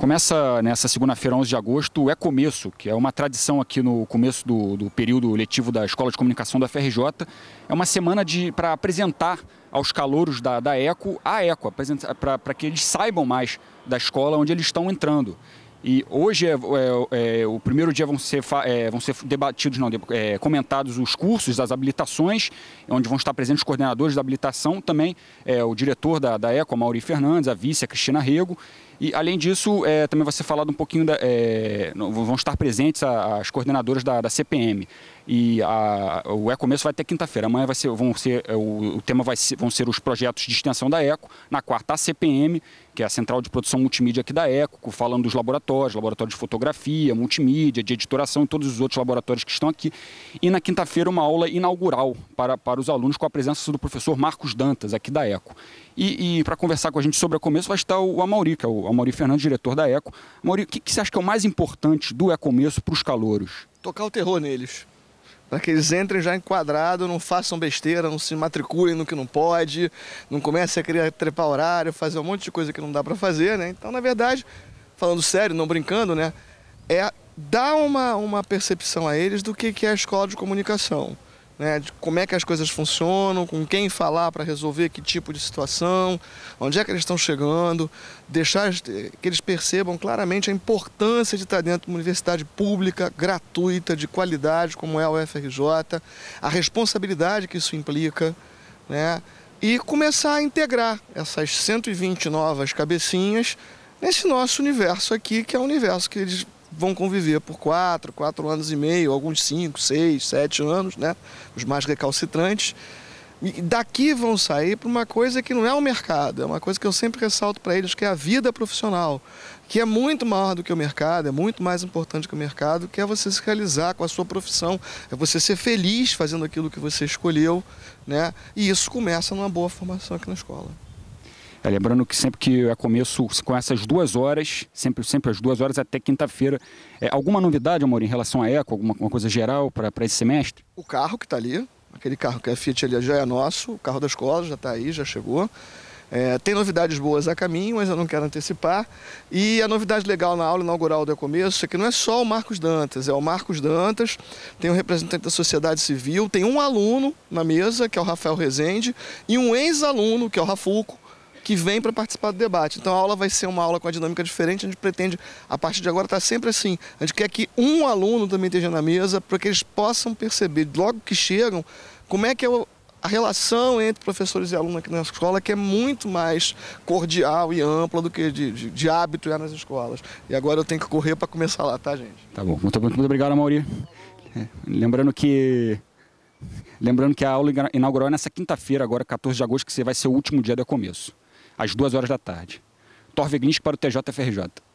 Começa nessa segunda-feira, 11 de agosto, o É Começo, que é uma tradição aqui no começo do, do período letivo da Escola de Comunicação da FRJ. É uma semana para apresentar aos calouros da, da ECO a ECO, para que eles saibam mais da escola onde eles estão entrando. E hoje é, é, é, o primeiro dia vão ser, é, vão ser debatidos, não, é, comentados os cursos, as habilitações, onde vão estar presentes os coordenadores da habilitação, também é, o diretor da, da ECO, Mauri Fernandes, a vice, a Cristina Rego, e, além disso, é, também vai ser falado um pouquinho, da, é, vão estar presentes as coordenadoras da, da CPM. E a, o Eco começo vai até quinta-feira. Amanhã vai ser, vão ser, é, o, o tema vai ser, vão ser os projetos de extensão da ECO. Na quarta, a CPM, que é a Central de Produção Multimídia aqui da ECO, falando dos laboratórios, laboratório de fotografia, multimídia, de editoração e todos os outros laboratórios que estão aqui. E na quinta-feira, uma aula inaugural para, para os alunos com a presença do professor Marcos Dantas, aqui da ECO. E, e para conversar com a gente sobre a Começo vai estar o Amauri, que é o Amauri Fernandes, diretor da Eco. Amauri, o que, que você acha que é o mais importante do e para os calouros? Tocar o terror neles para que eles entrem já enquadrado, não façam besteira, não se matriculem no que não pode, não comecem a querer trepar horário, fazer um monte de coisa que não dá para fazer, né? Então, na verdade, falando sério, não brincando, né? É dar uma, uma percepção a eles do que, que é a escola de comunicação né, de como é que as coisas funcionam, com quem falar para resolver que tipo de situação, onde é que eles estão chegando, deixar que eles percebam claramente a importância de estar dentro de uma universidade pública, gratuita, de qualidade, como é a UFRJ, a responsabilidade que isso implica, né, e começar a integrar essas 120 novas cabecinhas nesse nosso universo aqui, que é o universo que eles vão conviver por quatro, quatro anos e meio, alguns cinco, seis, sete anos, né? Os mais recalcitrantes. E daqui vão sair para uma coisa que não é o mercado, é uma coisa que eu sempre ressalto para eles, que é a vida profissional, que é muito maior do que o mercado, é muito mais importante que o mercado, que é você se realizar com a sua profissão, é você ser feliz fazendo aquilo que você escolheu, né? E isso começa numa boa formação aqui na escola. Tá lembrando que sempre que eu é começo com essas duas horas, sempre, sempre as duas horas até quinta-feira. É, alguma novidade, amor, em relação à Eco? Alguma, alguma coisa geral para esse semestre? O carro que está ali, aquele carro que é Fiat ali já é nosso, o carro da escola já está aí, já chegou. É, tem novidades boas a caminho, mas eu não quero antecipar. E a novidade legal na aula inaugural do começo é que não é só o Marcos Dantas, é o Marcos Dantas, tem um representante da sociedade civil, tem um aluno na mesa, que é o Rafael Rezende, e um ex-aluno, que é o Rafuco, que vem para participar do debate. Então a aula vai ser uma aula com a dinâmica diferente, a gente pretende, a partir de agora, estar tá sempre assim. A gente quer que um aluno também esteja na mesa para que eles possam perceber, logo que chegam, como é que é o, a relação entre professores e alunos aqui na escola que é muito mais cordial e ampla do que de, de, de hábito é nas escolas. E agora eu tenho que correr para começar lá, tá, gente? Tá bom. Muito, muito obrigado, Mauri. É, lembrando que lembrando que a aula inaugural é nessa quinta-feira, agora 14 de agosto, que vai ser o último dia do começo às duas horas da tarde. Torveglinski para o TJFRJ.